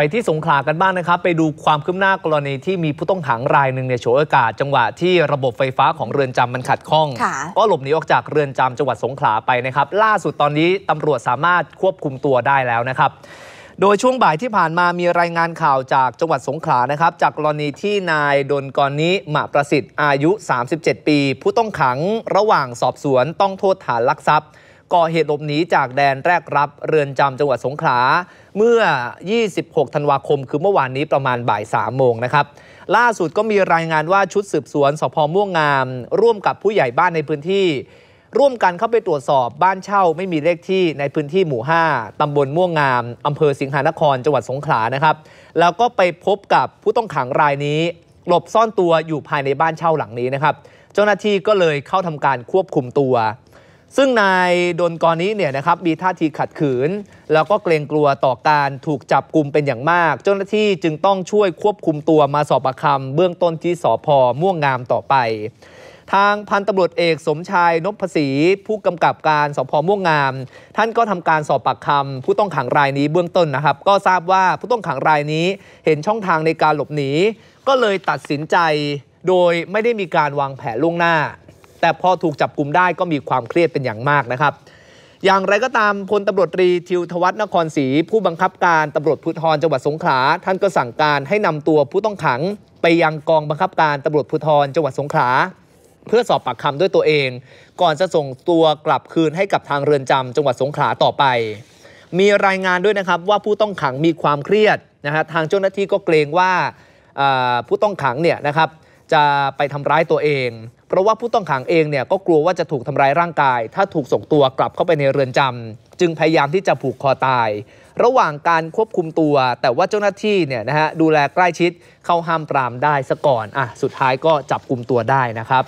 ไปที่สงขลากันบ้างนะครับ ไปดูความคืบหน้ากรณีที่มีผู้ต้องขังรายหนึ่งเนโฉวยโอกาศจังหวะที่ระบบไฟฟ้าของเรือนจำมันขัดข้อง ก็หลบหนีออกจากเรือนจำจังหวัดสงขลาไปนะครับล่าสุดตอนนี้ตำรวจสามารถควบคุมตัวได้แล้วนะครับโดยช่วงบ่ายที่ผ่านมามีรายงานข่าวจากจังหวัดสงขลานะครับจากกรณีที่นายดนกรณีหมาประสิทธิ์อายุ 37 ปีผู้ต้องขังระหว่างสอบสวนต้องโทษฐานลักทรัพย์ก่อเหตุหลบหนีจากแดนแรกรับเรือนจำจังหวัดสงขลา เมื่อ 26 ธันวาคม คือเมื่อวานนี้ประมาณบ่าย 3 โมงนะครับ ล่าสุดก็มีรายงานว่าชุดสืบสวนสพม่วงงาม ร่วมกับผู้ใหญ่บ้านในพื้นที่ ร่วมกันเข้าไปตรวจสอบบ้านเช่าไม่มีเลขที่ในพื้นที่หมู่ 5 ตำบลม่วงงามอำเภอสิงหานครจังหวัดสงขลานะครับแล้วก็ไปพบกับผู้ต้องขังรายนี้หลบซ่อนตัวอยู่ภายในบ้านเช่าหลังนี้นะครับ เจ้าหน้าที่ก็เลยเข้าทำการควบคุมตัวซึ่งนายดนกรนี้ เนี่ยนะครับ มีท่าทีขัดขืน แล้วก็เกรงกลัวต่อการถูกจับกลุ่มเป็นอย่างมากเจ้าหน้าที่จึงต้องช่วยควบคุมตัวมาสอบปากคำเบื้องต้นที่สอพอม่วงงามต่อไป ทางพันตำรวจเอกสมชายนพศรีผู้กำกับการสพม่วงงาม ท่านก็ทำการสอบปากคำผู้ต้องขังรายนี้เบื้องต้นนะครับ ก็ทราบว่าผู้ต้องขังรายนี้เห็นช่องทางในการหลบหนีก็เลยตัดสินใจโดยไม่ได้มีการวางแผนล่วงหน้าแต่พอถูกจับกลุมได้ก็มีความเครียดเป็นอย่างมากนะครับ อย่างไรก็ตามพลตำรวจตรีทิวทวัฒนครศรี ผู้บังคับการตำรวจภูธรจังหวัดสงขลา ท่านก็สั่งการให้นำตัวผู้ต้องขังไปยังกองบังคับการตำรวจภูธรจังหวัดสงขลาเพื่อสอบปากคำด้วยตัวเอง ก่อนจะส่งตัวกลับคืนให้กับทางเรือนจำ จังหวัดสงขลาต่อไป มีรายงานด้วยนะครับว่าผู้ต้องขังมีความเครียดนะฮะทางเจ้าหน้าที่ก็เกรงว่าผู้ต้องขังเนี่ยนะครับจะไปทำร้ายตัวเองเพราะว่าผู้ต้องขังเองเนี่ย ก็กลัวว่าจะถูกทำร้ายร่างกาย ถ้าถูกส่งตัวกลับเข้าไปในเรือนจำจึงพยายามที่จะผูกคอตาย ระหว่างการควบคุมตัว แต่ว่าเจ้าหน้าที่เนี่ยนะฮะดูแลใกล้ชิดเข้าห้ามปรามได้ซะก่อนอ่ะสุดท้ายก็จับกลุ่มตัวได้นะครับ